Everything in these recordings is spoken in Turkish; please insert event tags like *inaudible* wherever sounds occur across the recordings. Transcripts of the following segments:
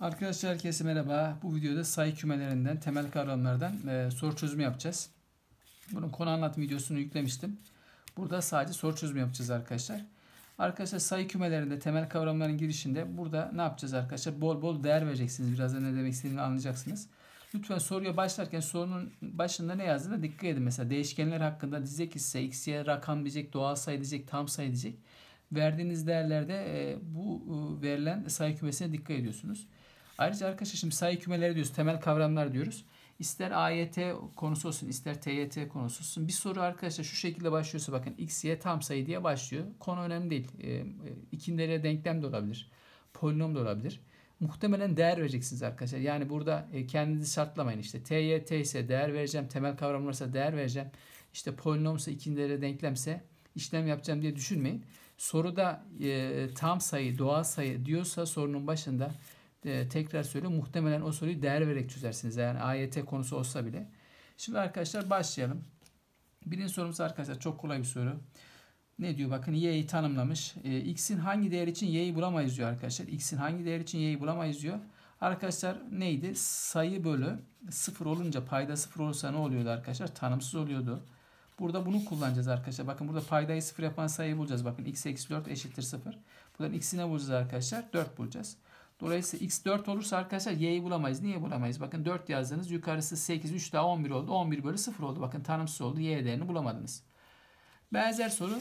Arkadaşlar herkese merhaba. Bu videoda sayı kümelerinden, temel kavramlardan e, soru çözümü yapacağız. Bunun konu anlatım videosunu yüklemiştim. Burada sadece soru çözümü yapacağız arkadaşlar. Arkadaşlar sayı kümelerinde temel kavramların girişinde burada ne yapacağız arkadaşlar? Bol bol değer vereceksiniz. Birazdan ne demek istediğini anlayacaksınız. Lütfen soruya başlarken sorunun başında ne yazdığına dikkat edin. Mesela değişkenler hakkında diyecek ise x, y, rakam diyecek, doğal sayı diyecek, tam sayı diyecek. Verdiğiniz değerlerde e, bu e, verilen sayı kümesine dikkat ediyorsunuz. Ayrıca arkadaşlar şimdi sayı kümeleri diyoruz. Temel kavramlar diyoruz. İster AYT konusu olsun ister TYT konusu olsun. Bir soru arkadaşlar şu şekilde başlıyorsa bakın x, y tam sayı diye başlıyor. Konu önemli değil. Ee, e, ikindere denklem de olabilir. Polinom da olabilir. Muhtemelen değer vereceksiniz arkadaşlar. Yani burada e, kendinizi şartlamayın. İşte TYT ise değer vereceğim. Temel kavram varsa değer vereceğim. İşte polinomsa ikindere denklemse işlem yapacağım diye düşünmeyin. Soruda e, tam sayı, doğal sayı diyorsa sorunun başında e, tekrar söylüyorum muhtemelen o soruyu değer vererek çözersiniz. Yani AYT konusu olsa bile. Şimdi arkadaşlar başlayalım. Birinci sorumuz arkadaşlar çok kolay bir soru. Ne diyor bakın y'yi tanımlamış. E, x'in hangi değer için y'yi bulamayız diyor arkadaşlar. x'in hangi değer için y'yi bulamayız diyor. Arkadaşlar neydi? Sayı bölü sıfır olunca payda sıfır olursa ne oluyordu arkadaşlar? Tanımsız oluyordu. Burada bunu kullanacağız arkadaşlar. Bakın burada paydayı sıfır yapan sayıyı bulacağız. Bakın x eksi 4 eşittir 0. Buradan x'i ne bulacağız arkadaşlar? 4 bulacağız. Dolayısıyla x4 olursa arkadaşlar y'yi bulamayız. Niye bulamayız? Bakın 4 yazdınız. Yukarısı 8, 3 daha 11 oldu. 11 bölü 0 oldu. Bakın tanımsız oldu. Y değerini bulamadınız. Benzer soru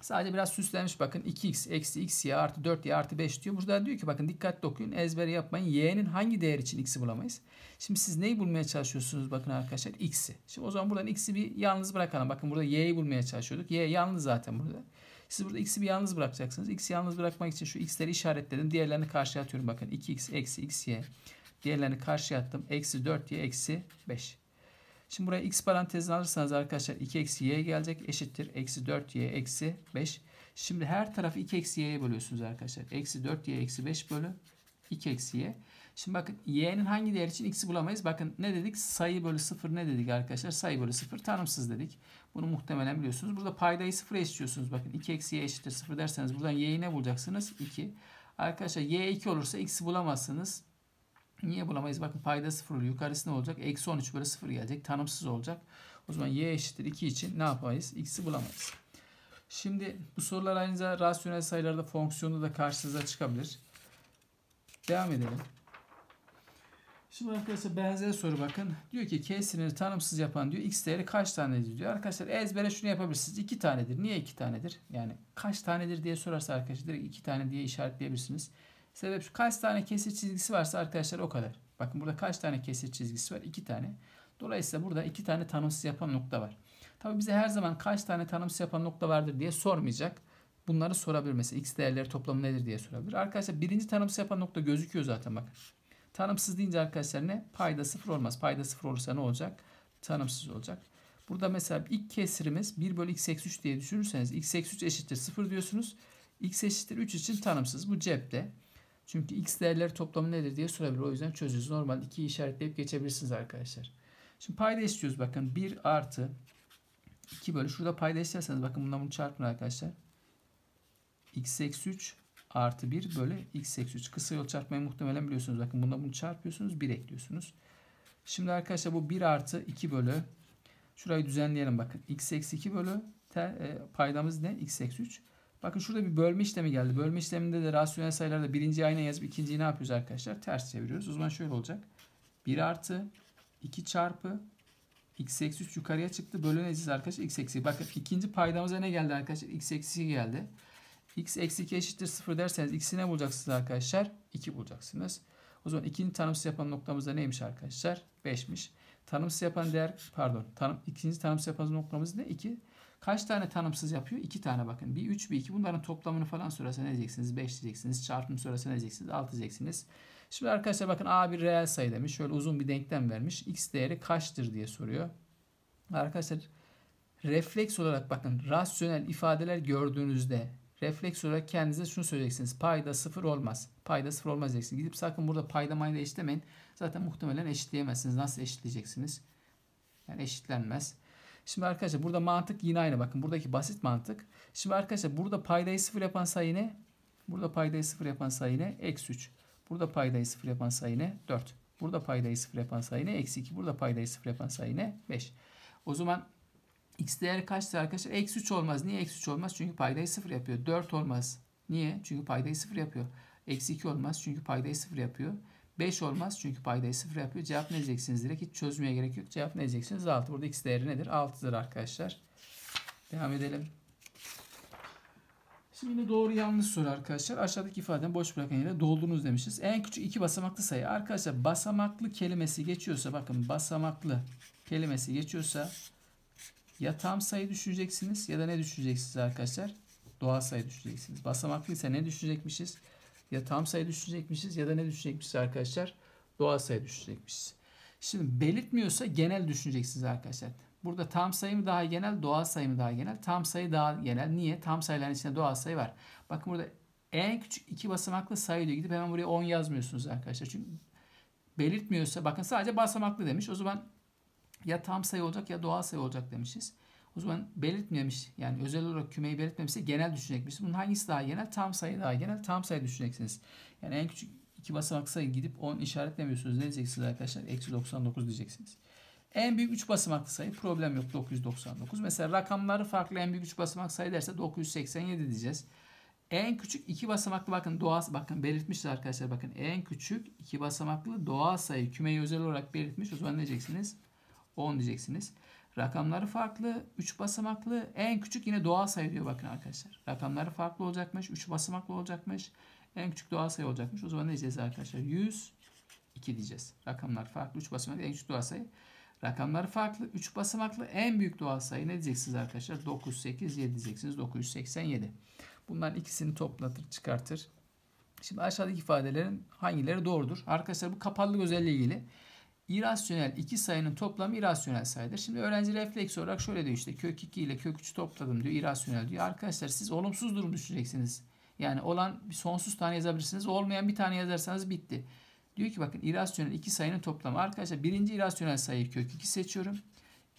sadece biraz süslenmiş. Bakın 2x eksi x y artı 4y artı 5 diyor. Burada diyor ki bakın dikkatli okuyun. Ezbere yapmayın. Y'nin hangi değer için x'i bulamayız? Şimdi siz neyi bulmaya çalışıyorsunuz? Bakın arkadaşlar x'i. Şimdi o zaman buradan x'i bir yalnız bırakalım. Bakın burada y'yi bulmaya çalışıyorduk. Y yalnız zaten burada. Siz burada x'i bir yalnız bırakacaksınız. X'i yalnız bırakmak için şu x'leri işaretledim. Diğerlerini karşıya atıyorum bakın. 2x eksi xy. Diğerlerini karşıya attım. Eksi 4y eksi 5. Şimdi buraya x parantezini alırsanız arkadaşlar 2 eksi y gelecek eşittir. Eksi 4y eksi 5. Şimdi her tarafı 2 eksi y'ye bölüyorsunuz arkadaşlar. Eksi 4y eksi 5 bölü 2 eksi y. Şimdi bakın y'nin hangi değer için x'i bulamayız. Bakın ne dedik? Sayı bölü 0 ne dedik arkadaşlar? Sayı bölü 0 tanımsız dedik. Bunu muhtemelen biliyorsunuz. Burada paydayı sıfır eşitiyorsunuz. Bakın 2 eksi y eşittir 0 derseniz buradan y'yi ne bulacaksınız? 2. Arkadaşlar y 2 olursa x'i bulamazsınız. Niye bulamayız? Bakın payda sıfır oluyor. Yukarısı ne olacak? Eksi 13 böyle sıfır gelecek. Tanımsız olacak. O zaman y eşittir 2 için ne yapamayız? x'i bulamayız. Şimdi bu sorular aynı zamanda rasyonel sayılarda fonksiyonda da karşınıza çıkabilir. Devam edelim. Şimdi arkadaşlar benzer soru bakın. Diyor ki k sinirini tanımsız yapan diyor x değeri kaç tanedir diyor. Arkadaşlar ezbere şunu yapabilirsiniz. 2 tanedir. Niye 2 tanedir? Yani kaç tanedir diye sorarsa arkadaşlar direkt 2 tane diye işaretleyebilirsiniz. Sebep şu kaç tane kesir çizgisi varsa arkadaşlar o kadar. Bakın burada kaç tane kesir çizgisi var? 2 tane. Dolayısıyla burada 2 tane tanımsız yapan nokta var. Tabi bize her zaman kaç tane tanımsız yapan nokta vardır diye sormayacak. Bunları sorabilir. Mesela x değerleri toplamı nedir diye sorabilir. Arkadaşlar birinci tanımsız yapan nokta gözüküyor zaten bakın. Tanımsız deyince arkadaşlar ne? Payda sıfır olmaz. Payda sıfır olursa ne olacak? Tanımsız olacak. Burada mesela ilk kesirimiz 1 bölü x eksi 3 diye düşünürseniz x eksi 3 eşittir 0 diyorsunuz. x eşittir 3 için tanımsız. Bu cepte. Çünkü x değerleri toplamı nedir diye sorabilir. O yüzden çözüyoruz. Normal 2'yi işaretleyip geçebilirsiniz arkadaşlar. Şimdi payda istiyoruz. bakın. 1 artı 2 bölü. Şurada payda eşitlerseniz bakın bundan bunu çarpın arkadaşlar. x eksi 3 artı 1 bölü x eksi 3. Kısa yol çarpmayı muhtemelen biliyorsunuz. Bakın bunda bunu çarpıyorsunuz 1 ekliyorsunuz. Şimdi arkadaşlar bu 1 artı 2 bölü şurayı düzenleyelim bakın. x eksi 2 bölü te, e, paydamız ne? x eksi 3. Bakın şurada bir bölme işlemi geldi. Bölme işleminde de rasyonel sayılarda birinci ayna yazıp ikinciyi ne yapıyoruz arkadaşlar? Ters çeviriyoruz. O zaman şöyle olacak. 1 artı 2 çarpı x eksi 3 yukarıya çıktı. Bölü ne arkadaşlar? x eksi. Bakın ikinci paydamıza ne geldi arkadaşlar? x eksi geldi x eksi 2 eşittir 0 derseniz x'i ne bulacaksınız arkadaşlar? 2 bulacaksınız. O zaman 2'nin tanımsız yapan noktamızda neymiş arkadaşlar? 5'miş. Tanımsız yapan değer pardon tanım, ikinci tanımsız yapan noktamız ne? 2. Kaç tane tanımsız yapıyor? 2 tane bakın. Bir 3 bir 2 bunların toplamını falan sorarsa ne diyeceksiniz? 5 diyeceksiniz. Çarpım sorarsa ne diyeceksiniz? 6 diyeceksiniz. Şimdi arkadaşlar bakın A bir reel sayı demiş. Şöyle uzun bir denklem vermiş. X değeri kaçtır diye soruyor. Arkadaşlar refleks olarak bakın rasyonel ifadeler gördüğünüzde refleks olarak kendinize şunu söyleyeceksiniz. Payda sıfır olmaz. Payda sıfır olmaz diyeceksiniz. Gidip sakın burada payda mayda eşitlemeyin. Zaten muhtemelen eşitleyemezsiniz. Nasıl eşitleyeceksiniz? Yani eşitlenmez. Şimdi arkadaşlar burada mantık yine aynı. Bakın buradaki basit mantık. Şimdi arkadaşlar burada paydayı sıfır yapan sayı ne? Burada paydayı sıfır yapan sayı ne? Eksi 3. Burada paydayı sıfır yapan sayı ne? 4. Burada paydayı sıfır yapan sayı ne? Eksi 2. Burada paydayı sıfır yapan sayı ne? 5. O zaman X değeri kaçtır arkadaşlar? Eksi 3 olmaz. Niye eksi 3 olmaz? Çünkü paydayı 0 yapıyor. 4 olmaz. Niye? Çünkü paydayı 0 yapıyor. Eksi 2 olmaz. Çünkü paydayı 0 yapıyor. 5 olmaz. Çünkü paydayı 0 yapıyor. Cevap ne diyeceksiniz? Direkt hiç çözmeye gerek yok. Cevap ne diyeceksiniz? 6. Burada X değeri nedir? 6'dır arkadaşlar. Devam edelim. Şimdi yine doğru yanlış soru arkadaşlar. Aşağıdaki ifadeni boş bırakın yine doldurunuz demişiz. En küçük iki basamaklı sayı. Arkadaşlar basamaklı kelimesi geçiyorsa bakın basamaklı kelimesi geçiyorsa ya tam sayı düşeceksiniz ya da ne düşeceksiniz arkadaşlar? Doğal sayı düşeceksiniz. Basamaklıysa ne düşecekmişiz? Ya tam sayı düşecekmişiz ya da ne düşecekmişiz arkadaşlar? Doğal sayı düşecekmişiz. Şimdi belirtmiyorsa genel düşüneceksiniz arkadaşlar. Burada tam sayı mı daha genel, doğal sayı mı daha genel? Tam sayı daha genel. Niye? Tam sayıların içinde doğal sayı var. Bakın burada en küçük iki basamaklı sayı diyor. Gidip hemen buraya 10 yazmıyorsunuz arkadaşlar. Çünkü belirtmiyorsa bakın sadece basamaklı demiş. O zaman ya tam sayı olacak ya doğal sayı olacak demişiz. O zaman belirtmemiş yani özel olarak kümeyi belirtmemişse genel düşünecekmiş. Bunun hangisi daha genel? Tam sayı daha genel. Tam sayı düşüneceksiniz. Yani en küçük iki basamak sayı gidip 10 işaretlemiyorsunuz. Ne diyeceksiniz arkadaşlar? Eksi 99 diyeceksiniz. En büyük 3 basamaklı sayı problem yok 999. Mesela rakamları farklı en büyük 3 basamak sayı derse 987 diyeceğiz. En küçük 2 basamaklı bakın doğal bakın belirtmişiz arkadaşlar bakın en küçük 2 basamaklı doğal sayı kümeyi özel olarak belirtmiş. O zaman ne diyeceksiniz? 10 diyeceksiniz. Rakamları farklı, 3 basamaklı, en küçük yine doğal sayı diyor bakın arkadaşlar. Rakamları farklı olacakmış, 3 basamaklı olacakmış, en küçük doğal sayı olacakmış. O zaman ne diyeceğiz arkadaşlar? 100, 2 diyeceğiz. Rakamlar farklı, 3 basamaklı, en küçük doğal sayı. Rakamları farklı, 3 basamaklı, en büyük doğal sayı ne diyeceksiniz arkadaşlar? 9, 8, 7 diyeceksiniz. 987. Bunların ikisini toplatır, çıkartır. Şimdi aşağıdaki ifadelerin hangileri doğrudur? Arkadaşlar bu kapalılık özelliği ilgili. İrasyonel iki sayının toplamı irasyonel sayıdır. Şimdi öğrenci refleks olarak şöyle diyor işte kök 2 ile kök 3'ü topladım diyor irasyonel diyor. Arkadaşlar siz olumsuz durum düşüneceksiniz. Yani olan bir sonsuz tane yazabilirsiniz. Olmayan bir tane yazarsanız bitti. Diyor ki bakın irasyonel iki sayının toplamı. Arkadaşlar birinci irasyonel sayıyı kök 2 seçiyorum.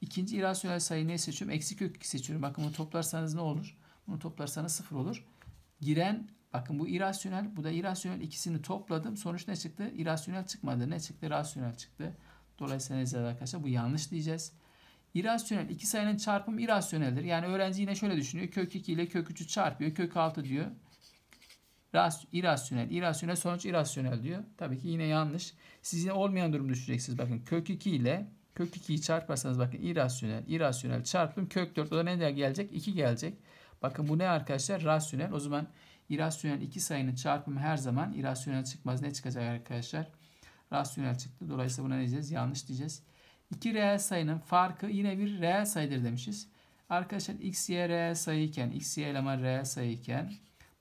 İkinci irasyonel sayı ne seçiyorum? Eksi kök 2 seçiyorum. Bakın bunu toplarsanız ne olur? Bunu toplarsanız sıfır olur. Giren Bakın bu irasyonel, bu da irasyonel ikisini topladım. Sonuç ne çıktı? İrasyonel çıkmadı. Ne çıktı? Rasyonel çıktı. Dolayısıyla ne arkadaşlar? Bu yanlış diyeceğiz. İrasyonel iki sayının çarpımı irasyoneldir. Yani öğrenci yine şöyle düşünüyor. Kök 2 ile kök 3'ü çarpıyor. Kök 6 diyor. Ras, irasyonel, irasyonel sonuç irasyonel diyor. Tabii ki yine yanlış. Siz yine olmayan durum düşeceksiniz. Bakın kök 2 ile kök 2'yi çarparsanız bakın irasyonel, irasyonel çarpım kök 4. O da ne gelecek? 2 gelecek. Bakın bu ne arkadaşlar? Rasyonel. O zaman İrasyonel iki sayının çarpımı her zaman irasyonel çıkmaz. Ne çıkacak arkadaşlar? Rasyonel çıktı. Dolayısıyla buna ne diyeceğiz? Yanlış diyeceğiz. İki reel sayının farkı yine bir reel sayıdır demişiz. Arkadaşlar x, y reel sayıyken, x, y eleman reel sayıyken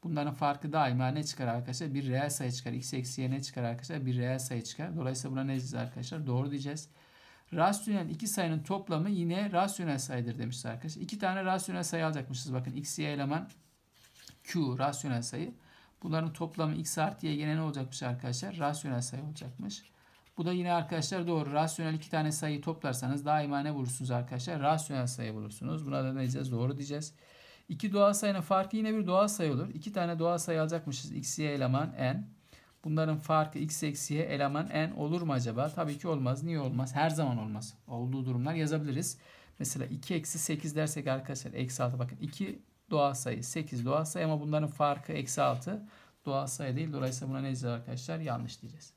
bunların farkı daima ne çıkar arkadaşlar? Bir reel sayı çıkar. x, eksi y ne çıkar arkadaşlar? Bir reel sayı çıkar. Dolayısıyla buna ne diyeceğiz arkadaşlar? Doğru diyeceğiz. Rasyonel iki sayının toplamı yine rasyonel sayıdır demişiz arkadaşlar. İki tane rasyonel sayı alacakmışız. Bakın x, y eleman Q rasyonel sayı. Bunların toplamı x artı y gene ne olacakmış arkadaşlar? Rasyonel sayı olacakmış. Bu da yine arkadaşlar doğru. Rasyonel iki tane sayıyı toplarsanız daima ne bulursunuz arkadaşlar? Rasyonel sayı bulursunuz. Buna da ne diyeceğiz? Doğru diyeceğiz. İki doğal sayının farkı yine bir doğal sayı olur. İki tane doğal sayı alacakmışız. X, y eleman n. Bunların farkı x eksi y eleman n olur mu acaba? Tabii ki olmaz. Niye olmaz? Her zaman olmaz. Olduğu durumlar yazabiliriz. Mesela 2 eksi 8 dersek arkadaşlar eksi 6 bakın 2 doğal sayı 8 doğal sayı ama bunların farkı eksi 6 doğal sayı değil. Dolayısıyla buna ne diyeceğiz arkadaşlar? Yanlış diyeceğiz.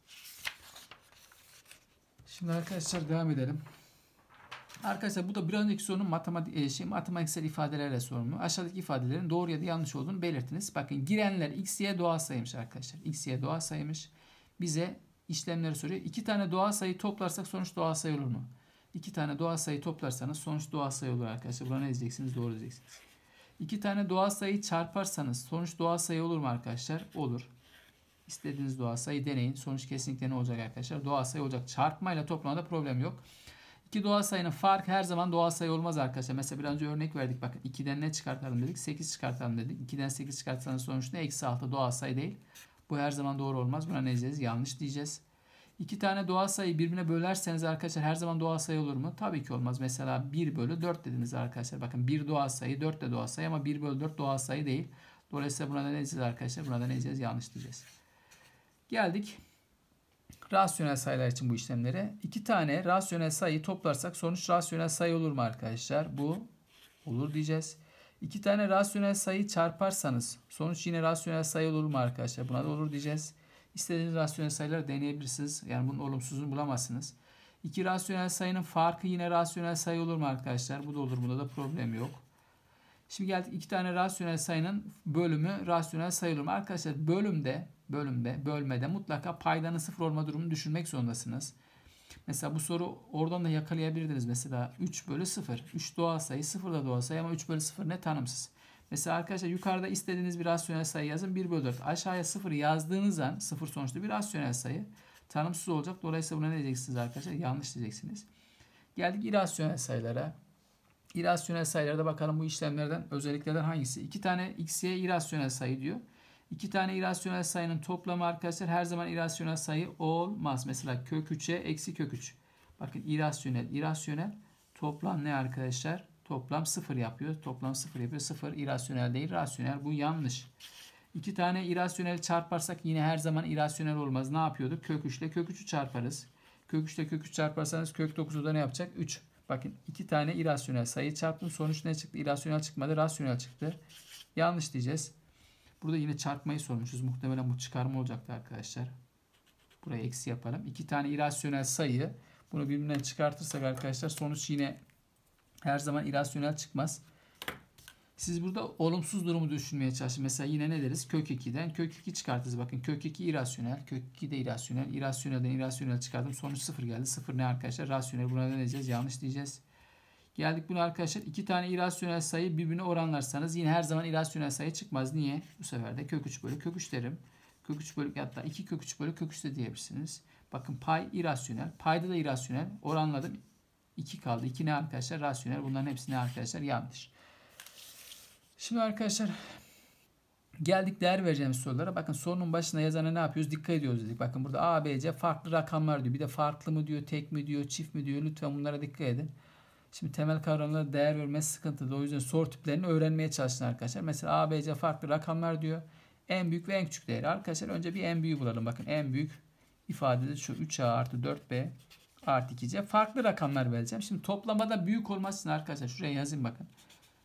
Şimdi arkadaşlar devam edelim. Arkadaşlar bu da bir önceki sorunun matematik, e, şey, matematiksel ifadelerle sorumlu. Aşağıdaki ifadelerin doğru ya da yanlış olduğunu belirtiniz. Bakın girenler x, y doğal sayıymış arkadaşlar. x, y doğal sayıymış. Bize işlemleri soruyor. İki tane doğal sayı toplarsak sonuç doğal sayı olur mu? İki tane doğal sayı toplarsanız sonuç doğal sayı olur arkadaşlar. Buna ne diyeceksiniz? Doğru diyeceksiniz. İki tane doğal sayı çarparsanız sonuç doğal sayı olur mu arkadaşlar? Olur. İstediğiniz doğal sayı deneyin. Sonuç kesinlikle ne olacak arkadaşlar? Doğal sayı olacak. Çarpmayla toplamda problem yok. İki doğal sayının farkı her zaman doğal sayı olmaz arkadaşlar. Mesela biraz önce örnek verdik. Bakın 2'den ne çıkartalım dedik? 8 çıkartalım dedik. 2'den 8 çıkartsanız sonuç ne? Eksi 6 doğal sayı değil. Bu her zaman doğru olmaz. Buna ne diyeceğiz? Yanlış diyeceğiz. İki tane doğal sayı birbirine bölerseniz arkadaşlar her zaman doğal sayı olur mu? Tabii ki olmaz. Mesela 1 bölü 4 dediniz arkadaşlar. Bakın 1 doğal sayı 4 de doğal sayı ama 1 bölü 4 doğal sayı değil. Dolayısıyla buna ne diyeceğiz arkadaşlar? Buna da ne diyeceğiz? Yanlış diyeceğiz. Geldik. Rasyonel sayılar için bu işlemlere. iki tane rasyonel sayı toplarsak sonuç rasyonel sayı olur mu arkadaşlar? Bu olur diyeceğiz. İki tane rasyonel sayı çarparsanız sonuç yine rasyonel sayı olur mu arkadaşlar? Buna da olur diyeceğiz. İstediğiniz rasyonel sayıları deneyebilirsiniz. Yani bunun olumsuzunu bulamazsınız. İki rasyonel sayının farkı yine rasyonel sayı olur mu arkadaşlar? Bu da olur. Bunda da problem yok. Şimdi geldik iki tane rasyonel sayının bölümü rasyonel sayı olur mu Arkadaşlar bölümde, bölümde, bölmede mutlaka paydanın sıfır olma durumunu düşünmek zorundasınız. Mesela bu soru oradan da yakalayabilirdiniz. Mesela 3 bölü 0. 3 doğal sayı, 0 da doğal sayı ama 3 bölü 0 ne tanımsız. Mesela arkadaşlar yukarıda istediğiniz bir rasyonel sayı yazın. 1 bölü 4. Aşağıya 0 yazdığınız an 0 sonuçta bir rasyonel sayı. Tanımsız olacak. Dolayısıyla buna ne diyeceksiniz arkadaşlar? Yanlış diyeceksiniz. Geldik irasyonel sayılara. İrasyonel sayılarda bakalım bu işlemlerden özelliklerden hangisi? İki tane x'ye irasyonel sayı diyor. İki tane irasyonel sayının toplamı arkadaşlar her zaman irasyonel sayı olmaz. Mesela kök 3'e eksi kök 3. Bakın irasyonel, irasyonel toplam ne arkadaşlar? Toplam 0 yapıyor. Toplam 0 yapıyor. 0 irasyonel değil. Rasyonel. Bu yanlış. İki tane irasyonel çarparsak yine her zaman irasyonel olmaz. Ne yapıyorduk? Kök 3 ile kök 3'ü çarparız. Kök 3 ile kök 3 çarparsanız kök 9'u da ne yapacak? 3. Bakın iki tane irasyonel sayı çarptım. Sonuç ne çıktı? İrasyonel çıkmadı. Rasyonel çıktı. Yanlış diyeceğiz. Burada yine çarpmayı sormuşuz. Muhtemelen bu çıkarma olacaktı arkadaşlar. Buraya eksi yapalım. İki tane irasyonel sayı. Bunu birbirinden çıkartırsak arkadaşlar sonuç yine her zaman irasyonel çıkmaz. Siz burada olumsuz durumu düşünmeye çalışın. Mesela yine ne deriz? Kök 2'den kök 2 çıkartırız. Bakın kök 2 irasyonel. Kök 2 de irasyonel. İrasyonelden irasyonel çıkardım. Sonuç 0 geldi. 0 ne arkadaşlar? Rasyonel. Buna ne diyeceğiz? Yanlış diyeceğiz. Geldik buna arkadaşlar. iki tane irasyonel sayı birbirine oranlarsanız yine her zaman irasyonel sayı çıkmaz. Niye? Bu sefer de kök 3 bölü kök 3 derim. Kök 3 bölü hatta 2 kök 3 bölü kök 3 de diyebilirsiniz. Bakın pay irasyonel. Payda da irasyonel. Oranladım. 2 kaldı. 2 ne arkadaşlar? Rasyonel. Bunların hepsi ne arkadaşlar? Yanlış. Şimdi arkadaşlar geldik değer vereceğimiz sorulara. Bakın sorunun başına yazana ne yapıyoruz? Dikkat ediyoruz dedik. Bakın burada A, B, C farklı rakamlar diyor. Bir de farklı mı diyor, tek mi diyor, çift mi diyor. Lütfen bunlara dikkat edin. Şimdi temel kavramlara değer vermesi sıkıntılı. O yüzden soru tiplerini öğrenmeye çalışın arkadaşlar. Mesela A, B, C farklı rakamlar diyor. En büyük ve en küçük değeri. Arkadaşlar önce bir en büyüğü bulalım. Bakın en büyük ifadede şu 3A artı 4B artı 2c. Farklı rakamlar vereceğim. Şimdi toplamada büyük olmasını arkadaşlar şuraya yazayım bakın.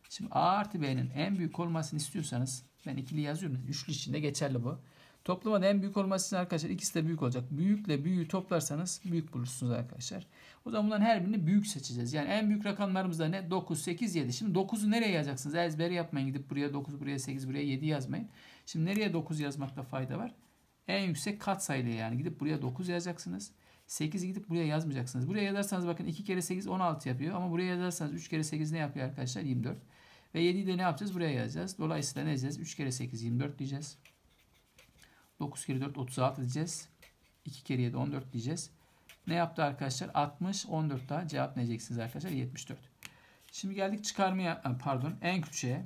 Şimdi a artı b'nin en büyük olmasını istiyorsanız ben ikili yazıyorum. Üçlü içinde geçerli bu. Toplamada en büyük olması arkadaşlar ikisi de büyük olacak. Büyükle büyüğü toplarsanız büyük bulursunuz arkadaşlar. O zaman bunların her birini büyük seçeceğiz. Yani en büyük rakamlarımız da ne? 9, 8, 7. Şimdi 9'u nereye yazacaksınız? Ezberi yapmayın gidip buraya 9, buraya 8, buraya 7 yazmayın. Şimdi nereye 9 yazmakta fayda var? En yüksek katsayılı yani gidip buraya 9 yazacaksınız. 8 gidip buraya yazmayacaksınız. Buraya yazarsanız bakın 2 kere 8 16 yapıyor. Ama buraya yazarsanız 3 kere 8 ne yapıyor arkadaşlar? 24. Ve 7'yi de ne yapacağız? Buraya yazacağız. Dolayısıyla ne yazacağız? 3 kere 8 24 diyeceğiz. 9 kere 4 36 diyeceğiz. 2 kere 7 14 diyeceğiz. Ne yaptı arkadaşlar? 60 14 daha cevap neyeceksiniz arkadaşlar? 74. Şimdi geldik çıkarmaya pardon en küçüğe.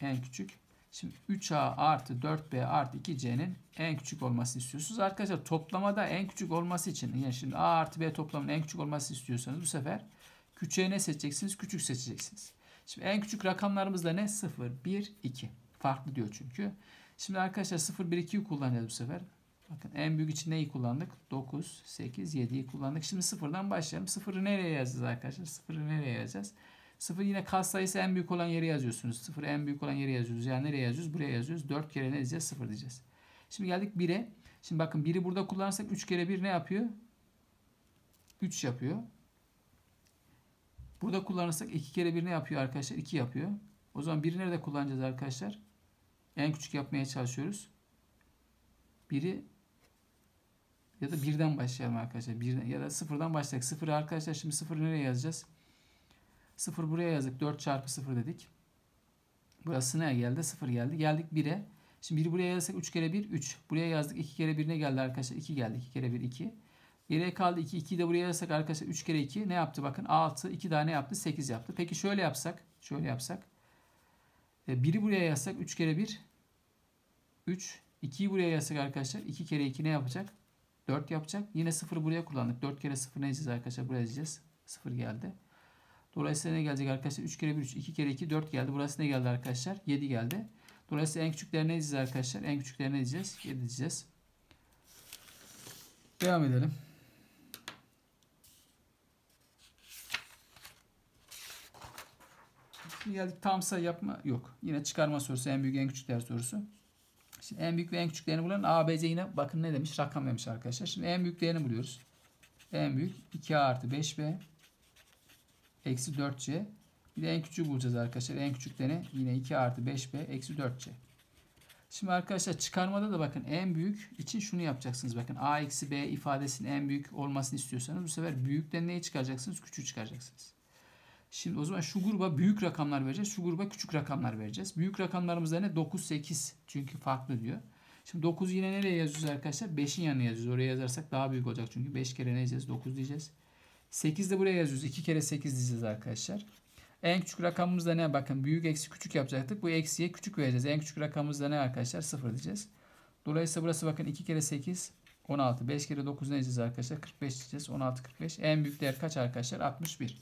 En küçük. Şimdi 3A artı 4B artı 2C'nin en küçük olması istiyorsunuz. Arkadaşlar toplamada en küçük olması için yani şimdi A artı B toplamının en küçük olması istiyorsanız bu sefer küçüğe ne seçeceksiniz? Küçük seçeceksiniz. Şimdi en küçük rakamlarımız da ne? 0, 1, 2. Farklı diyor çünkü. Şimdi arkadaşlar 0, 1, 2'yi kullanacağız bu sefer. Bakın en büyük için neyi kullandık? 9, 8, 7'yi kullandık. Şimdi sıfırdan başlayalım. Sıfırı nereye yazacağız arkadaşlar? Sıfırı nereye yazacağız? Sıfır yine kat sayısı en büyük olan yeri yazıyorsunuz. Sıfırı en büyük olan yeri yazıyoruz. Yani nereye yazıyoruz? Buraya yazıyoruz. 4 kere ne diyeceğiz? Sıfır diyeceğiz. Şimdi geldik 1'e. Şimdi bakın 1'i burada kullanırsak 3 kere 1 ne yapıyor? 3 yapıyor. Burada kullanırsak 2 kere 1 ne yapıyor arkadaşlar? 2 yapıyor. O zaman 1'i nerede kullanacağız arkadaşlar? En küçük yapmaya çalışıyoruz. 1'i ya da 1'den başlayalım arkadaşlar. 1 ya da 0'dan başlayalım. 0'ı arkadaşlar şimdi 0'ı nereye yazacağız? 0 buraya yazdık. 4 çarpı 0 dedik. Burası ne geldi? 0 geldi. Geldik 1'e. Şimdi 1'i buraya yazsak 3 kere 1 3. Buraya yazdık 2 kere 1 ne geldi arkadaşlar? 2 geldi. 2 kere 1 2. Geriye kaldı 2. 2'yi de buraya yazsak arkadaşlar 3 kere 2 ne yaptı? Bakın 6. 2 daha ne yaptı? 8 yaptı. Peki şöyle yapsak. Şöyle yapsak. 1'i e, buraya yazsak 3 kere 1 3. 2'yi buraya yazsak arkadaşlar 2 kere 2 ne yapacak? 4 yapacak. Yine 0'ı buraya kullandık. 4 kere 0 ne yazacağız arkadaşlar? Buraya yazacağız. 0 geldi. Dolayısıyla ne gelecek arkadaşlar? 3 kere 1 3. 2 kere 2 4 geldi. Burası ne geldi arkadaşlar? 7 geldi. Dolayısıyla en küçükler ne diyeceğiz arkadaşlar? En küçüklerine diyeceğiz? 7 diyeceğiz. Devam edelim. Şimdi geldik tam sayı yapma yok. Yine çıkarma sorusu en büyük en küçük değer sorusu. Şimdi en büyük ve en küçüklerini bulan A, B, C yine bakın ne demiş? Rakam demiş arkadaşlar. Şimdi en büyüklerini buluyoruz. En büyük 2A artı 5B eksi 4c. Bir de en küçüğü bulacağız arkadaşlar. En küçükte ne? Yine 2 artı 5b eksi 4c. Şimdi arkadaşlar çıkarmada da bakın en büyük için şunu yapacaksınız. Bakın a eksi b ifadesinin en büyük olmasını istiyorsanız bu sefer büyükten neyi çıkaracaksınız? Küçüğü çıkaracaksınız. Şimdi o zaman şu gruba büyük rakamlar vereceğiz. Şu gruba küçük rakamlar vereceğiz. Büyük rakamlarımızda ne? 9, 8. Çünkü farklı diyor. Şimdi 9 yine nereye yazıyoruz arkadaşlar? 5'in yanına yazıyoruz. Oraya yazarsak daha büyük olacak çünkü. 5 kere ne diyeceğiz? 9 diyeceğiz. 8 de buraya yazıyoruz. 2 kere 8 diyeceğiz arkadaşlar. En küçük rakamımız da ne? Bakın büyük eksi küçük yapacaktık. Bu eksiye küçük vereceğiz. En küçük rakamımız da ne arkadaşlar? 0 diyeceğiz. Dolayısıyla burası bakın 2 kere 8 16. 5 kere 9 ne diyeceğiz arkadaşlar? 45 diyeceğiz. 16 45. En büyük değer kaç arkadaşlar? 61.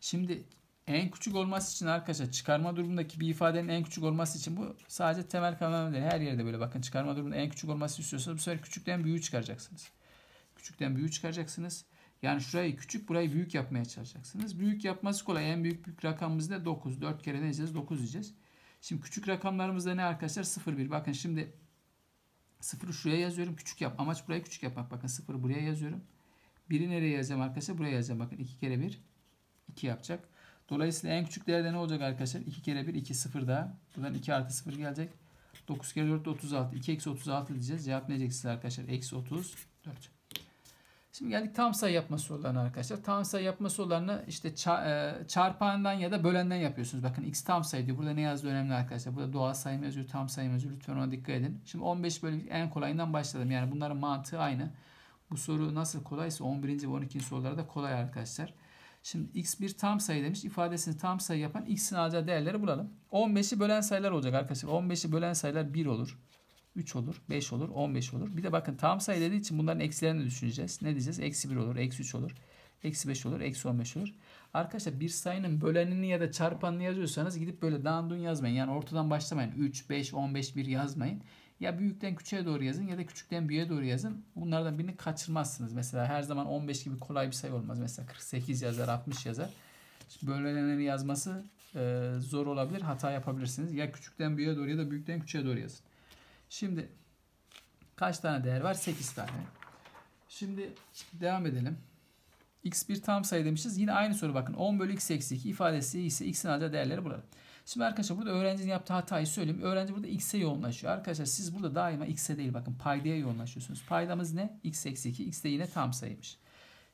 Şimdi en küçük olması için arkadaşlar çıkarma durumundaki bir ifadenin en küçük olması için bu sadece temel kavram değil. Her yerde böyle bakın çıkarma durumunda en küçük olması istiyorsanız bu sefer küçükten büyüğü çıkaracaksınız. Küçükten büyüğü çıkaracaksınız. Yani şurayı küçük burayı büyük yapmaya çalışacaksınız. Büyük yapması kolay. En büyük, büyük rakamımız ne? 9. 4 kere ne diyeceğiz? 9 diyeceğiz. Şimdi küçük rakamlarımızda ne arkadaşlar? 0, 1. Bakın şimdi 0'ı şuraya yazıyorum. Küçük yap. Amaç burayı küçük yapmak. Bakın 0'ı buraya yazıyorum. 1'i nereye yazacağım arkadaşlar? Buraya yazacağım. Bakın 2 kere 1 2 yapacak. Dolayısıyla en küçük değerde ne olacak arkadaşlar? 2 kere 1 2 0 daha. Buradan 2 artı 0 gelecek. 9 kere 4 36. 2 eksi 36 diyeceğiz. Cevap ne diyeceksiniz arkadaşlar? Eksi 34. Şimdi geldik tam sayı yapma sorularına arkadaşlar. Tam sayı yapma sorularını işte e, çarpandan ya da bölenden yapıyorsunuz. Bakın x tam sayı diyor. Burada ne yazdığı önemli arkadaşlar. Burada doğal sayım yazıyor, tam sayım yazıyor. Lütfen ona dikkat edin. Şimdi 15 bölü en kolayından başladım. Yani bunların mantığı aynı. Bu soru nasıl kolaysa 11. ve 12. sorularda da kolay arkadaşlar. Şimdi x bir tam sayı demiş. İfadesini tam sayı yapan x'in alacağı değerleri bulalım. 15'i bölen sayılar olacak arkadaşlar. 15'i bölen sayılar 1 olur. 3 olur, 5 olur, 15 olur. Bir de bakın tam sayı dediği için bunların eksilerini düşüneceğiz. Ne diyeceğiz? Eksi 1 olur, eksi 3 olur, eksi 5 olur, eksi 15 olur. Arkadaşlar bir sayının bölenini ya da çarpanını yazıyorsanız gidip böyle dandun yazmayın. Yani ortadan başlamayın. 3, 5, 15, 1 yazmayın. Ya büyükten küçüğe doğru yazın ya da küçükten büyüğe doğru yazın. Bunlardan birini kaçırmazsınız. Mesela her zaman 15 gibi kolay bir sayı olmaz. Mesela 48 yazar, 60 yazar. Bölenleri yazması e, zor olabilir. Hata yapabilirsiniz. Ya küçükten büyüğe doğru ya da büyükten küçüğe doğru yazın. Şimdi kaç tane değer var? 8 tane. Şimdi devam edelim. X bir tam sayı demişiz. Yine aynı soru bakın. 10 bölü x eksi 2 ifadesi ise x'in alacağı değerleri burada. Şimdi arkadaşlar burada öğrencinin yaptığı hatayı söyleyeyim. Öğrenci burada x'e yoğunlaşıyor. Arkadaşlar siz burada daima x'e değil bakın paydaya yoğunlaşıyorsunuz. Paydamız ne? x eksi 2. x de yine tam sayıymış.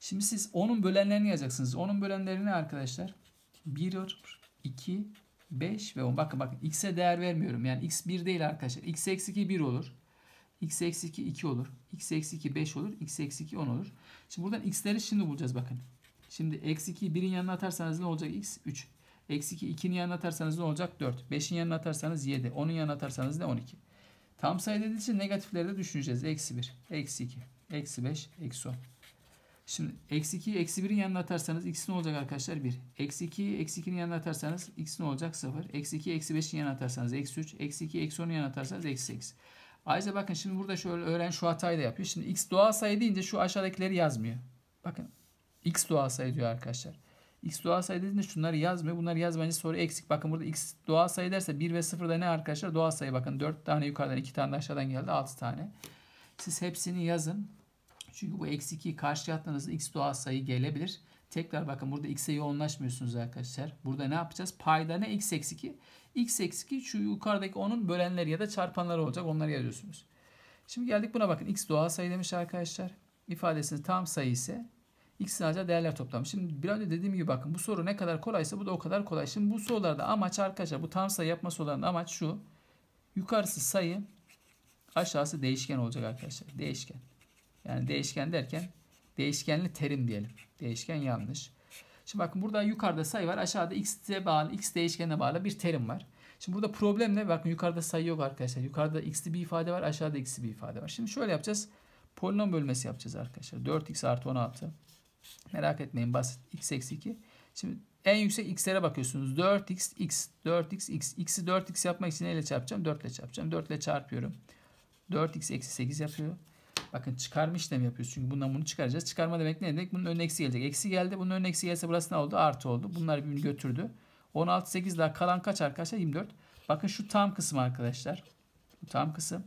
Şimdi siz onun bölenlerini yazacaksınız. Onun ne arkadaşlar 1, 2, 5 ve 10. Bakın bakın x'e değer vermiyorum. Yani x 1 değil arkadaşlar. x eksi 2 1 olur. x eksi 2 2 olur. x eksi 2 5 olur. x eksi 2 10 olur. Şimdi buradan x'leri şimdi bulacağız bakın. Şimdi eksi 2'yi 1'in yanına atarsanız ne olacak? x 3. Eksi 2 2'nin yanına atarsanız ne olacak? 4. 5'in yanına atarsanız 7. 10'un yanına atarsanız ne? 12. Tam sayı dediği için negatifleri de düşüneceğiz. Eksi 1, eksi 2, eksi 5, eksi 10. Şimdi eksi 2'yi eksi 1'in yanına atarsanız x ne olacak arkadaşlar? 1. Eksi 2'yi eksi 2'nin yanına atarsanız x ne olacak? 0. Eksi 2'yi eksi 5'in yanına atarsanız eksi 3. Eksi 2'yi eksi 10'un yanına atarsanız eksi 8. Ayrıca bakın şimdi burada şöyle öğren şu hatayı da yapıyor. Şimdi x doğal sayı deyince şu aşağıdakileri yazmıyor. Bakın x doğal sayı diyor arkadaşlar. x doğal sayı dediğinde şunları yazmıyor. Bunları yazmayınca soru eksik. Bakın burada x doğal sayı derse 1 ve 0 da ne arkadaşlar? Doğal sayı bakın 4 tane yukarıdan 2 tane aşağıdan geldi 6 tane. Siz hepsini yazın. Çünkü bu eksi 2 karşı attığınızda x doğal sayı gelebilir. Tekrar bakın burada x'e yoğunlaşmıyorsunuz arkadaşlar. Burada ne yapacağız? Payda ne? x eksi 2. x eksi 2 şu yukarıdaki onun bölenleri ya da çarpanları olacak. Onları yazıyorsunuz. Şimdi geldik buna bakın. x doğal sayı demiş arkadaşlar. İfadesinin tam sayı ise x'in alacağı değerler toplamı. Şimdi bir önce dediğim gibi bakın bu soru ne kadar kolaysa bu da o kadar kolay. Şimdi bu sorularda amaç arkadaşlar bu tam sayı yapma sorularının amaç şu. Yukarısı sayı aşağısı değişken olacak arkadaşlar. Değişken. Yani değişken derken değişkenli terim diyelim. Değişken yanlış. Şimdi bakın burada yukarıda sayı var. Aşağıda x'e bağlı, x değişkenine bağlı bir terim var. Şimdi burada problem ne? Bakın yukarıda sayı yok arkadaşlar. Yukarıda x'li bir ifade var. Aşağıda x'li bir ifade var. Şimdi şöyle yapacağız. Polinom bölmesi yapacağız arkadaşlar. 4x artı 16. Merak etmeyin basit. x eksi 2. Şimdi en yüksek x'lere bakıyorsunuz. 4x, x, 4x, x. X'i 4x yapmak için neyle çarpacağım? 4 ile çarpacağım. 4 ile çarpıyorum. 4x eksi 8 yapıyor. Bakın çıkarma işlemi yapıyoruz. Çünkü bundan bunu çıkaracağız. Çıkarma demek ne demek? Bunun önüne eksi gelecek. Eksi geldi. Bunun önüne eksi gelse burası ne oldu? Artı oldu. Bunlar birbirini götürdü. 16 8 daha kalan kaç arkadaşlar? 24. Bakın şu tam kısım arkadaşlar. Bu tam kısım.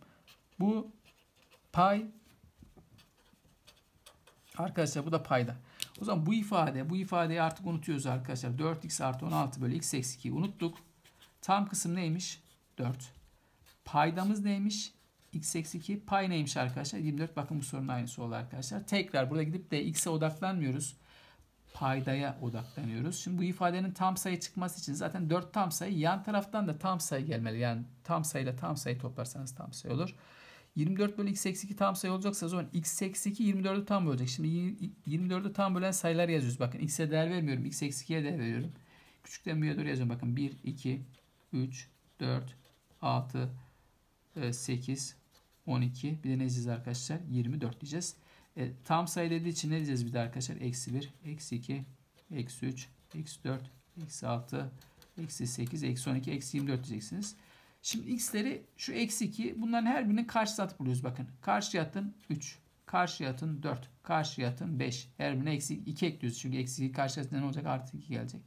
Bu pay Arkadaşlar bu da payda. O zaman bu ifade, bu ifadeyi artık unutuyoruz arkadaşlar. 4x artı 16 bölü x eksi 2'yi unuttuk. Tam kısım neymiş? 4. Paydamız neymiş? x eksi 2 pay neymiş arkadaşlar? 24 bakın bu sorunun aynısı oldu arkadaşlar. Tekrar burada gidip de x'e odaklanmıyoruz. Paydaya odaklanıyoruz. Şimdi bu ifadenin tam sayı çıkması için zaten 4 tam sayı yan taraftan da tam sayı gelmeli. Yani tam sayıyla tam sayı toplarsanız tam sayı olur. 24 bölü x eksi 2 tam sayı olacaksa o zaman x eksi 2 24'ü tam bölecek. Şimdi 24'ü tam bölen sayılar yazıyoruz. Bakın x'e değer vermiyorum. x eksi 2'ye değer veriyorum. Küçükten büyüğe doğru yazıyorum. Bakın 1, 2, 3, 4, 6, 8, 12. Bir de ne diyeceğiz arkadaşlar? 24 diyeceğiz. E, tam sayı dediği için ne diyeceğiz bir de arkadaşlar? Eksi 1, eksi 2, eksi 3, eksi 4, eksi 6, eksi 8, eksi 12, eksi 24 diyeceksiniz. Şimdi x'leri şu eksi 2 bunların her birinin karşı sat buluyoruz bakın. Karşıya atın 3, karşıya atın 4, karşıya atın 5. Her birine eksi 2 ekliyoruz. Çünkü eksi 2 karşıya ne olacak? Artı 2 gelecek.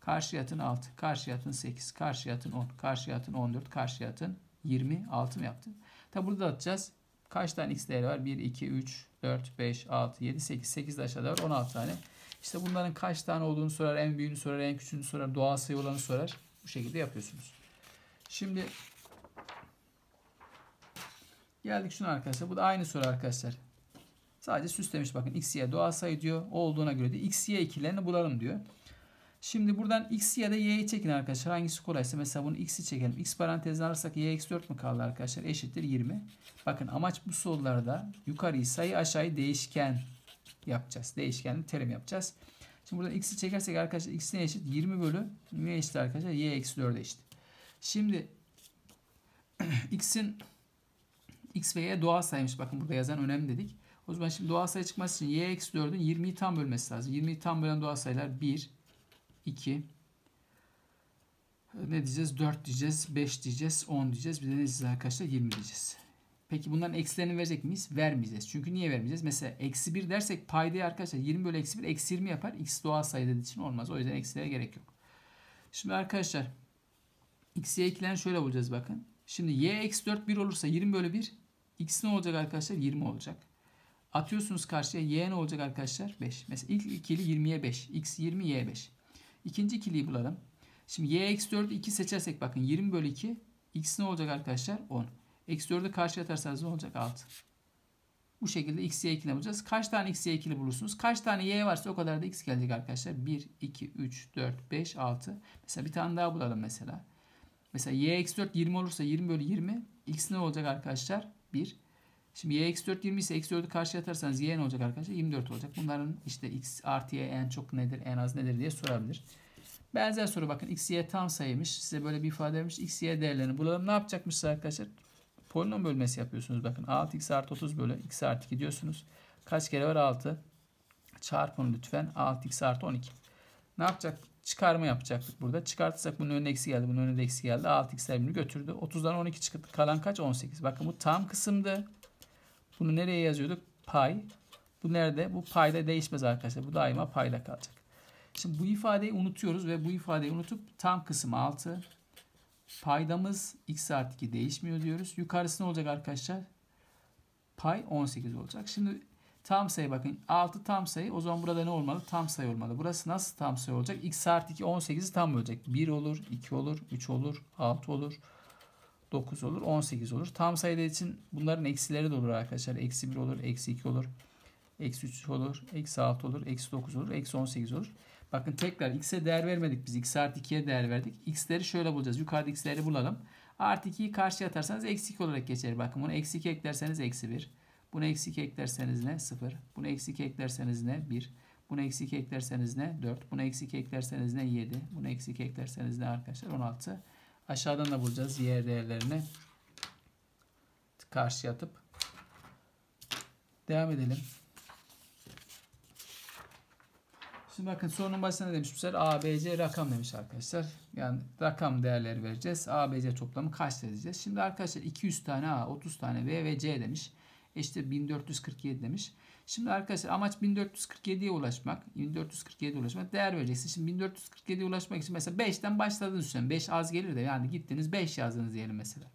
Karşıya atın 6, karşıya atın 8, karşıya atın 10, karşıya atın 14, karşıya atın 20. 6 mı yaptın? Tabi burada da atacağız. Kaç tane x değeri var? 1, 2, 3, 4, 5, 6, 7, 8. 8 de aşağıda var. 16 tane. İşte bunların kaç tane olduğunu sorar. En büyüğünü sorar. En küçüğünü sorar. Doğal sayı olanı sorar. Bu şekilde yapıyorsunuz. Şimdi geldik şuna arkadaşlar. Bu da aynı soru arkadaşlar. Sadece süslemiş bakın. X, Y doğal sayı diyor. O olduğuna göre de X, Y ikilerini bulalım diyor. Şimdi buradan x ya da y'yi çekin arkadaşlar. Hangisi kolaysa mesela bunu x'i çekelim. x parantezine alırsak y x 4 mü kaldı arkadaşlar? Eşittir 20. Bakın amaç bu sorularda yukarıyı sayı aşağıyı değişken yapacağız. Değişkenli terim yapacağız. Şimdi buradan x'i çekersek arkadaşlar x ne eşit? 20 bölü ne eşit arkadaşlar? y eksi 4 eşit. Şimdi *clears throat* x'in x ve y doğal saymış. Bakın burada yazan önemli dedik. O zaman şimdi doğal sayı çıkması için y eksi 4'ün 20'yi tam bölmesi lazım. 20'yi tam bölen doğal sayılar 1, 2. Ne diyeceğiz? 4 diyeceğiz, 5 diyeceğiz, 10 diyeceğiz. Bir de ne diyeceğiz arkadaşlar? 20 diyeceğiz. Peki bunların eksilerini verecek miyiz? Vermeyeceğiz. Çünkü niye vermeyeceğiz? Mesela eksi 1 dersek paydaya arkadaşlar 20 bölü eksi 1 eksi 20 yapar. X doğal sayı dediği için olmaz. O yüzden eksilere gerek yok. Şimdi arkadaşlar x'ye ekilen şöyle bulacağız bakın. Şimdi y eksi 4 1 olursa 20 bölü 1 x ne olacak arkadaşlar? 20 olacak. Atıyorsunuz karşıya y ne olacak arkadaşlar? 5. Mesela ilk ikili 20'ye 5. x 20 y 5. İkinci kiliyi bulalım. Şimdi y eksi 4'ü 2 seçersek bakın 20 bölü 2 x ne olacak arkadaşlar? 10. Eksi 4'ü karşıya atarsanız ne olacak? 6. Bu şekilde x, y ikili bulacağız. Kaç tane x, y ikili bulursunuz? Kaç tane y varsa o kadar da x gelecek arkadaşlar. 1, 2, 3, 4, 5, 6. Mesela bir tane daha bulalım mesela. Mesela y eksi 4 20 olursa 20 bölü 20. x ne olacak arkadaşlar? 1. Şimdi y eksi 4 20 ise eksi 4'ü karşıya atarsanız y ne olacak arkadaşlar? 24 olacak. Bunların işte x artı y en çok nedir en az nedir diye sorabilir. Benzer soru bakın x y tam sayıymış. Size böyle bir ifade vermiş. x y değerlerini bulalım. Ne yapacakmışız arkadaşlar? Polinom bölmesi yapıyorsunuz bakın. 6x artı 30 bölü x artı 2 diyorsunuz. Kaç kere var 6? Çarpın lütfen 6x artı 12. Ne yapacak? Çıkarma yapacaktık burada. Çıkartırsak bunun önüne eksi geldi. Bunun önüne eksi geldi. 6x birini götürdü. 30'dan 12 çıktı. Kalan kaç? 18. Bakın bu tam kısımdı. Bunu nereye yazıyorduk? Pay. Bu nerede? Bu payda değişmez arkadaşlar. Bu daima payda kalacak. Şimdi bu ifadeyi unutuyoruz ve bu ifadeyi unutup tam kısım 6 paydamız x artı 2 değişmiyor diyoruz. Yukarısı ne olacak arkadaşlar? Pay 18 olacak. Şimdi tam sayı bakın 6 tam sayı o zaman burada ne olmalı? Tam sayı olmalı. Burası nasıl tam sayı olacak? x artı 2 18'i tam bölecek. 1 olur, 2 olur, 3 olur, 6 olur, 9 olur. 18 olur. Tam sayılar için bunların eksileri de olur arkadaşlar. Eksi 1 olur. Eksi 2 olur. Eksi 3 olur. Eksi 6 olur. Eksi 9 olur. Eksi 18 olur. Bakın tekrar x'e değer vermedik biz. x artı 2'ye değer verdik. x'leri şöyle bulacağız. Yukarıda x'leri bulalım. Artı 2'yi karşıya atarsanız eksi 2 olarak geçer. Bakın bunu eksi 2 eklerseniz eksi 1. Bunu eksi 2 eklerseniz ne? 0. Bunu eksi 2 eklerseniz ne? 1. Bunu eksi 2 eklerseniz ne? 4. Bunu eksi 2 eklerseniz ne? 7. Bunu eksi 2 eklerseniz ne arkadaşlar? 16. Aşağıdan da bulacağız yer değerlerini. Karşıya atıp. Devam edelim. Şimdi bakın sorunun başına ne demiş bu sefer? C rakam demiş arkadaşlar. Yani rakam değerleri vereceğiz. A, B, C toplamı kaç edeceğiz? Şimdi arkadaşlar 200 tane A, 30 tane B ve C demiş. İşte 1447 demiş. Şimdi arkadaşlar amaç 1447'ye ulaşmak. 1447'ye ulaşmak. Değer vereceksin. Şimdi 1447'ye ulaşmak için mesela 5'ten başladığını düşünün. 5 az gelir de yani gittiniz 5 yazdınız diyelim mesela.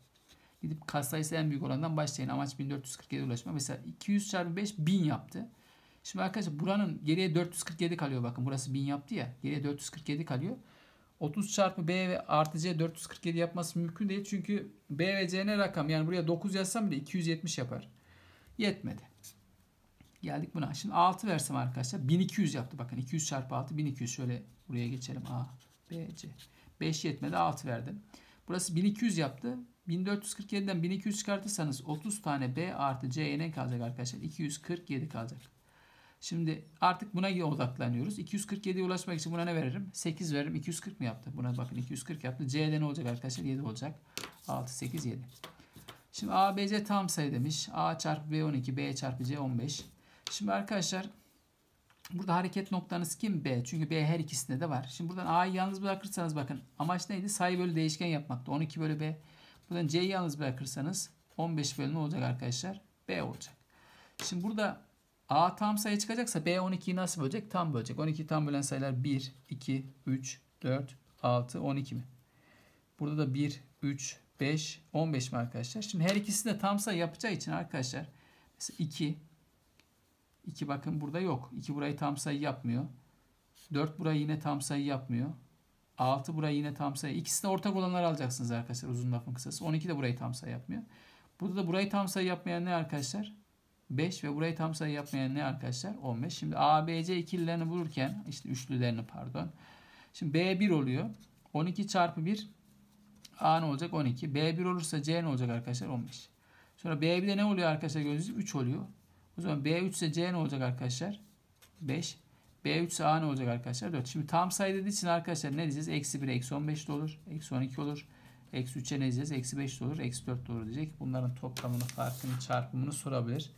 Gidip katsayısı en büyük olandan başlayın. Amaç 1447'ye ulaşmak. Mesela 200 çarpı 5 1000 yaptı. Şimdi arkadaşlar buranın geriye 447 kalıyor bakın. Burası 1000 yaptı ya. Geriye 447 kalıyor. 30 çarpı B ve artı C 447 yapması mümkün değil. Çünkü B ve C ne rakam? Yani buraya 9 yazsam bile 270 yapar. Yetmedi. Geldik buna. Şimdi 6 versem arkadaşlar 1200 yaptı. Bakın 200 çarpı 6 1200. Şöyle buraya geçelim. A, B, C. 5 yetmedi 6 verdim. Burası 1200 yaptı. 1447'den 1200 çıkartırsanız 30 tane B artı c ne kalacak arkadaşlar? 247 kalacak. Şimdi artık buna odaklanıyoruz. 247'ye ulaşmak için buna ne veririm? 8 veririm. 240 mı yaptı? Buna bakın 240 yaptı. C'de ne olacak arkadaşlar? 7 olacak. 6, 8, 7. Şimdi A, B, C tam sayı demiş. A çarpı B 12, B çarpı C 15. Şimdi arkadaşlar burada hareket noktanız kim? B. Çünkü B her ikisinde de var. Şimdi buradan A'yı yalnız bırakırsanız bakın amaç neydi? Sayı bölü değişken yapmaktı. 12 bölü B. Buradan C'yi yalnız bırakırsanız 15 bölü ne olacak arkadaşlar? B olacak. Şimdi burada A tam sayı çıkacaksa B 12'yi nasıl bölecek? Tam bölecek. 12'yi tam bölen sayılar 1, 2, 3, 4, 6, 12 mi? Burada da 1, 3, 5, 15 mi arkadaşlar? Şimdi her ikisi de tam sayı yapacağı için arkadaşlar mesela 2, 2 bakın burada yok. 2 burayı tam sayı yapmıyor. 4 burayı yine tam sayı yapmıyor. 6 burayı yine tam sayı. İkisini ortak olanlar alacaksınız arkadaşlar uzun lafın kısası. 12 de burayı tam sayı yapmıyor. Burada da burayı tam sayı yapmayan ne arkadaşlar? 5 ve burayı tam sayı yapmayan ne arkadaşlar? 15. Şimdi A, B, C ikililerini bulurken işte üçlülerini pardon. Şimdi B 1 oluyor. 12 çarpı 1 A ne olacak? 12. B1 olursa C ne olacak arkadaşlar? 15. Sonra B1'de ne oluyor arkadaşlar? Gördüğünüz 3 oluyor. O zaman B3 ise C ne olacak arkadaşlar? 5. B3 ise A ne olacak arkadaşlar? 4. Şimdi tam sayı dediği için arkadaşlar ne diyeceğiz? Eksi 1, eksi 15 de olur. Eksi 12 olur. Eksi 3'e ne diyeceğiz? Eksi 5 de olur. Eksi 4 de olur diyecek. Bunların toplamını, farkını, çarpımını sorabilir.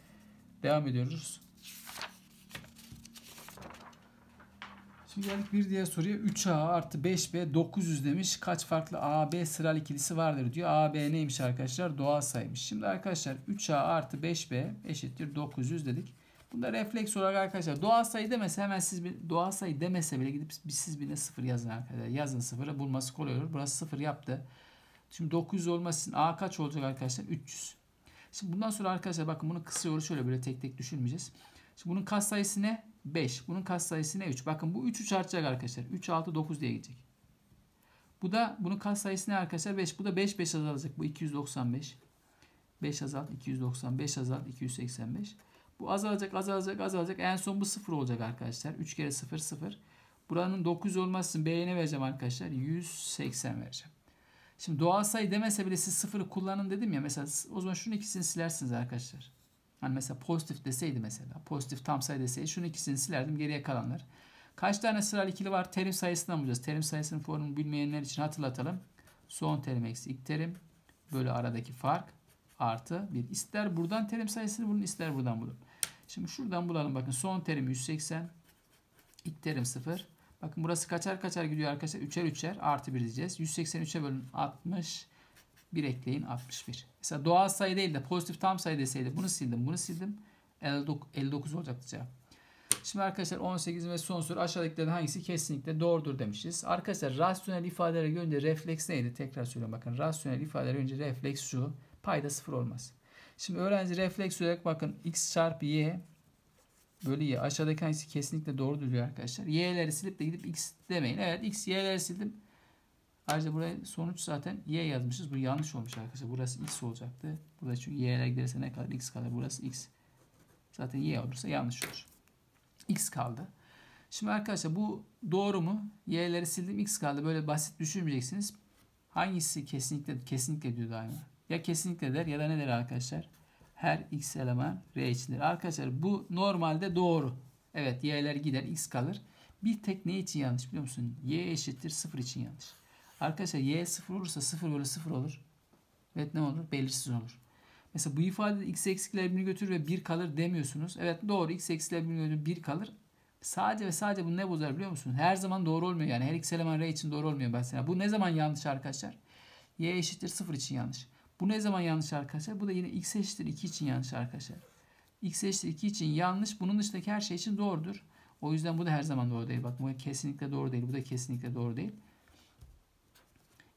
Devam ediyoruz. Şimdi geldik bir diğer soruya. 3A artı 5B 900 demiş. Kaç farklı AB sıralı ikilisi vardır diyor. AB neymiş arkadaşlar? Doğal saymış. Şimdi arkadaşlar 3A artı 5B eşittir 900 dedik. Bunda refleks olarak arkadaşlar doğal sayı demese hemen siz bir doğal sayı demese bile gidip siz bir birine sıfır yazın arkadaşlar. Yazın sıfırı bulması kolay olur. Burası sıfır yaptı. Şimdi 900 olmasın A kaç olacak arkadaşlar? 300. Şimdi bundan sonra arkadaşlar bakın bunu kısıyoruz. Şöyle böyle tek tek düşünmeyeceğiz. Şimdi bunun katsayısı ne? 5. Bunun sayısı ne? 3. Bakın bu 3'ü çarpacak arkadaşlar. 3 6 9 diye gidecek. Bu da bunun sayısı ne arkadaşlar? 5. Bu da 5 5 azalacak. Bu 295. 5 azalt 290. 5 azalt 285. Bu azalacak azalacak azalacak. En son bu 0 olacak arkadaşlar. 3 kere 0 0. Buranın 9 olmazsın. B'ye ne vereceğim arkadaşlar? 180 vereceğim. Şimdi doğal sayı demese bile siz sıfırı kullanın dedim ya. Mesela o zaman şunun ikisini silersiniz arkadaşlar. Hani mesela pozitif deseydi mesela. Pozitif tam sayı deseydi. Şunun ikisini silerdim. Geriye kalanlar. Kaç tane sıralı ikili var? Terim sayısından bulacağız. Terim sayısının formunu bilmeyenler için hatırlatalım. Son terim eksi ilk terim bölü aradaki fark artı bir. İster buradan terim sayısını bulun ister buradan bulun. Şimdi şuradan bulalım. Bakın son terim 180. İlk terim 0. Bakın burası kaçar kaçar gidiyor arkadaşlar. üçer üçer, artı bir diyeceğiz. 183'e bölün 60. 1 ekleyin 61. Mesela doğal sayı değil de pozitif tam sayı deseydi bunu sildim bunu sildim 59 olacaktı cevap. Şimdi arkadaşlar 18 ve son soru aşağıdakilerden hangisi kesinlikle doğrudur demişiz. Arkadaşlar rasyonel ifadelere görünce refleks neydi? Tekrar söylüyorum bakın rasyonel ifadelere görünce refleks şu payda sıfır olmaz. Şimdi öğrenci refleks olarak bakın x çarpı y bölü y aşağıdaki hangisi kesinlikle doğrudur diyor arkadaşlar. Y'leri silip de gidip x demeyin. Evet x y'leri sildim Ayrıca buraya sonuç zaten y yazmışız. Bu yanlış olmuş arkadaşlar. Burası x olacaktı. Burada çünkü y'ler giderse ne kadar x kadar burası x. Zaten y olursa yanlış olur. x kaldı. Şimdi arkadaşlar bu doğru mu? Y'leri sildim x kaldı. Böyle basit düşünmeyeceksiniz. Hangisi kesinlikle kesinlikle diyor daima. Ya kesinlikle der ya da ne der arkadaşlar? Her x eleman r içindir. Arkadaşlar bu normalde doğru. Evet y'ler gider x kalır. Bir tek ne için yanlış biliyor musun? y eşittir 0 için yanlış. Arkadaşlar y 0 olursa 0 böyle 0 olur. Evet ne olur? Belirsiz olur. Mesela bu ifade x eksikler birini götürür ve 1 kalır demiyorsunuz. Evet doğru x eksikler birini götürür 1 kalır. Sadece ve sadece bunu ne bozar biliyor musunuz? Her zaman doğru olmuyor yani. Her x eleman r için doğru olmuyor mesela. Bu ne zaman yanlış arkadaşlar? y eşittir 0 için yanlış. Bu ne zaman yanlış arkadaşlar? Bu da yine x eşittir 2 için yanlış arkadaşlar. x eşittir 2 için yanlış. Bunun dışındaki her şey için doğrudur. O yüzden bu da her zaman doğru değil. Bak bu kesinlikle doğru değil. Bu da kesinlikle doğru değil.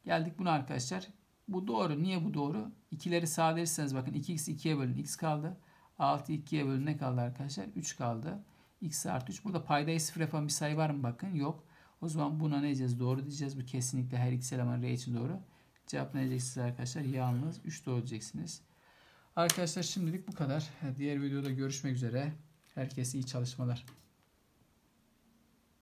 Geldik buna arkadaşlar. Bu doğru. Niye bu doğru? İkileri sadeleşseniz bakın 2x 2'ye bölün. x kaldı. 6 2'ye bölün ne kaldı arkadaşlar? 3 kaldı. x artı 3. Burada paydayı sıfır yapan bir sayı var mı? Bakın yok. O zaman buna ne diyeceğiz? Doğru diyeceğiz. Bu kesinlikle her x eleman r için doğru. Cevap ne diyeceksiniz arkadaşlar? Yalnız 3 doğru diyeceksiniz. Arkadaşlar şimdilik bu kadar. Diğer videoda görüşmek üzere. Herkese iyi çalışmalar.